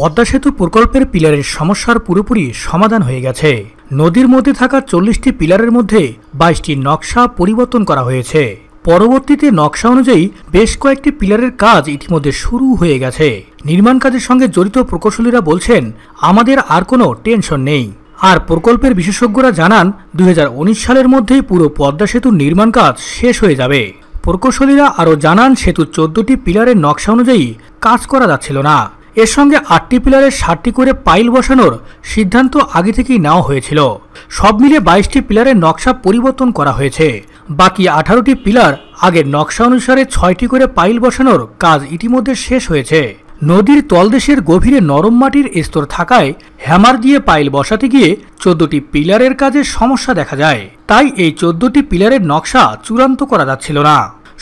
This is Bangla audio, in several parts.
পদ্মা সেতু প্রকল্পের পিলারের সমস্যার পুরোপুরি সমাধান হয়ে গেছে নদীর মধ্যে থাকা চল্লিশটি পিলারের মধ্যে বাইশটি নকশা পরিবর্তন করা হয়েছে পরবর্তীতে নকশা অনুযায়ী বেশ কয়েকটি পিলারের কাজ ইতিমধ্যে শুরু হয়ে গেছে নির্মাণ কাজের সঙ্গে জড়িত প্রকৌশলীরা বলছেন আমাদের আর কোনো টেনশন নেই আর প্রকল্পের বিশেষজ্ঞরা জানান দু সালের মধ্যেই পুরো পদ্মা সেতুর নির্মাণ কাজ শেষ হয়ে যাবে প্রকৌশলীরা আরও জানান সেতুর চোদ্দটি পিলারের নকশা অনুযায়ী কাজ করা যাচ্ছিল না এর সঙ্গে আটটি পিলারের ষাটটি করে পাইল বসানোর সিদ্ধান্ত আগে থেকেই নেওয়া হয়েছিল সব মিলে বাইশটি পিলারের নকশা পরিবর্তন করা হয়েছে বাকি আঠারোটি পিলার আগের নকশা অনুসারে ছয়টি করে পাইল বসানোর কাজ ইতিমধ্যে শেষ হয়েছে নদীর তলদেশের গভীরে নরম মাটির স্তর থাকায় হ্যামার দিয়ে পাইল বসাতে গিয়ে চোদ্দটি পিলারের কাজে সমস্যা দেখা যায় তাই এই চোদ্দটি পিলারের নকশা চূড়ান্ত করা যাচ্ছিল না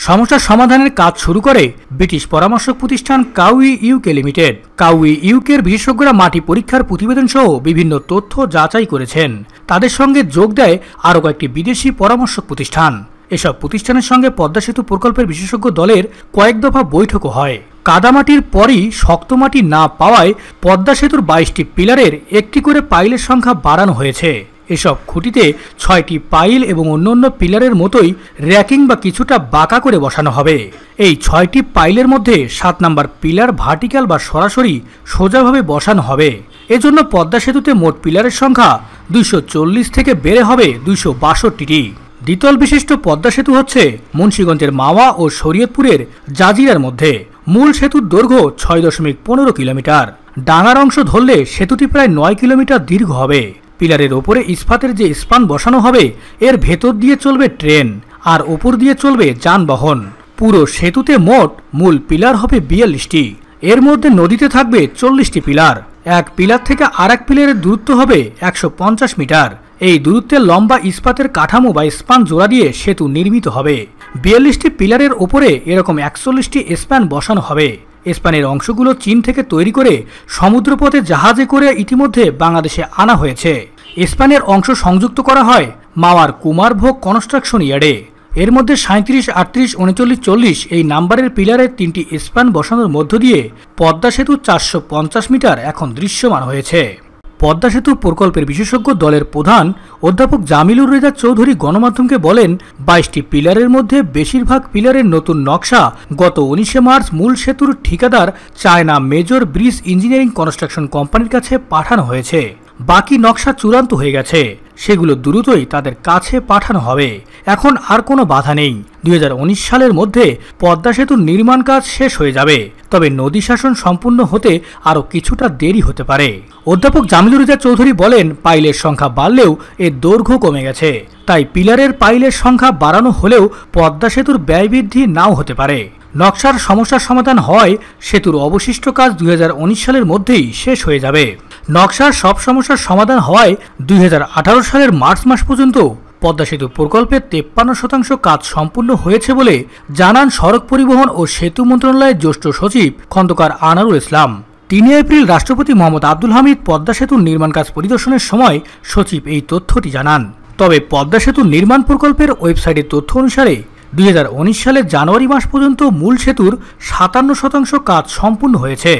সমস্যার সমাধানের কাজ শুরু করে ব্রিটিশ পরামর্শক প্রতিষ্ঠান কাউই ইউকে লিমিটেড কাউই ইউকের বিশেষজ্ঞরা মাটি পরীক্ষার প্রতিবেদন সহ বিভিন্ন তথ্য যাচাই করেছেন তাদের সঙ্গে যোগ দেয় আরও কয়েকটি বিদেশি পরামর্শক প্রতিষ্ঠান এসব প্রতিষ্ঠানের সঙ্গে পদ্মা সেতু প্রকল্পের বিশেষজ্ঞ দলের কয়েক দফা বৈঠকও হয় কাদামাটির পরই শক্ত মাটি না পাওয়ায় পদ্মা সেতুর বাইশটি পিলারের একটি করে পাইলের সংখ্যা বাড়ানো হয়েছে এসব খুঁটিতে ছয়টি পাইল এবং অন্যান্য পিলারের মতোই র্যাকিং বা কিছুটা বাঁকা করে বসানো হবে এই ছয়টি পাইলের মধ্যে সাত নম্বর পিলার ভার্টিক্যাল বা সরাসরি সোজাভাবে বসানো হবে এজন্য পদ্মা সেতুতে মোট পিলারের সংখ্যা দুইশো থেকে বেড়ে হবে দুইশো বাষট্টিটি দ্বিতল বিশিষ্ট পদ্মা সেতু হচ্ছে মুন্সীগঞ্জের মাওয়া ও শরীয়তপুরের জাজিরার মধ্যে মূল সেতুর দৈর্ঘ্য ছয় দশমিক পনেরো কিলোমিটার ডাঙার অংশ ধরলে সেতুটি প্রায় নয় কিলোমিটার দীর্ঘ হবে পিলারের ওপরে ইস্পাতের যে স্পান বসানো হবে এর ভেতর দিয়ে চলবে ট্রেন আর ওপর দিয়ে চলবে যানবাহন পুরো সেতুতে মোট মূল পিলার হবে বিয়াল্লিশটি এর মধ্যে নদীতে থাকবে চল্লিশটি পিলার এক পিলার থেকে আর এক পিলারের দূরত্ব হবে একশো মিটার এই দূরত্বে লম্বা ইস্পাতের কাঠামো বা স্পান জোড়া দিয়ে সেতু নির্মিত হবে বিয়াল্লিশটি পিলারের ওপরে এরকম একচল্লিশটি স্প্যান বসানো হবে স্পেনের অংশগুলো চীন থেকে তৈরি করে সমুদ্রপথে জাহাজে করে ইতিমধ্যে বাংলাদেশে আনা হয়েছে স্পেনের অংশ সংযুক্ত করা হয় মাওয়ার কুমারভোগ কনস্ট্রাকশন ইয়ার্ডে এর মধ্যে সাঁত্রিশ আটত্রিশ উনচল্লিশ চল্লিশ এই নাম্বারের পিলারের তিনটি স্পান বসানোর মধ্য দিয়ে পদ্মা সেতু চারশো মিটার এখন দৃশ্যমান হয়েছে পদ্মা সেতু প্রকল্পের বিশেষজ্ঞ দলের প্রধান অধ্যাপক জামিলুর রেজা চৌধুরী গণমাধ্যমকে বলেন বাইশটি পিলারের মধ্যে বেশিরভাগ পিলারের নতুন নকশা গত উনিশে মার্চ মূল সেতুর ঠিকাদার China Major Bridge Engineering Construction কোম্পানির কাছে পাঠানো হয়েছে বাকি নকশা চূড়ান্ত হয়ে গেছে সেগুলো দ্রুতই তাদের কাছে পাঠানো হবে এখন আর কোনো বাধা নেই দুই সালের মধ্যে পদ্মা সেতুর নির্মাণ কাজ শেষ হয়ে যাবে তবে নদী শাসন সম্পূর্ণ হতে আরও কিছুটা দেরি হতে পারে অধ্যাপক জামিলুর রেজা চৌধুরী বলেন পাইলের সংখ্যা বাড়লেও এর দৈর্ঘ্য কমে গেছে তাই পিলারের পাইলের সংখ্যা বাড়ানো হলেও পদ্মা সেতুর ব্যয় বৃদ্ধি নাও হতে পারে নকশার সমস্যার সমাধান হয় সেতুর অবশিষ্ট কাজ দুই সালের মধ্যেই শেষ হয়ে যাবে নকশার সব সমস্যার সমাধান হওয়ায় দুই সালের মার্চ মাস পর্যন্ত পদ্মা সেতু প্রকল্পের তেপ্পান্ন শতাংশ কাজ সম্পূর্ণ হয়েছে বলে জানান সড়ক পরিবহন ও সেতু মন্ত্রণালয়ের জ্যেষ্ঠ সচিব খন্দকার আনারুল ইসলাম তিন এপ্রিল রাষ্ট্রপতি মোহাম্মদ আব্দুল হামিদ পদ্মা সেতুর নির্মাণ কাজ পরিদর্শনের সময় সচিব এই তথ্যটি জানান তবে পদ্মা সেতু নির্মাণ প্রকল্পের ওয়েবসাইটের তথ্য অনুসারে দুই সালের জানুয়ারি মাস পর্যন্ত মূল সেতুর সাতান্ন শতাংশ কাজ সম্পূর্ণ হয়েছে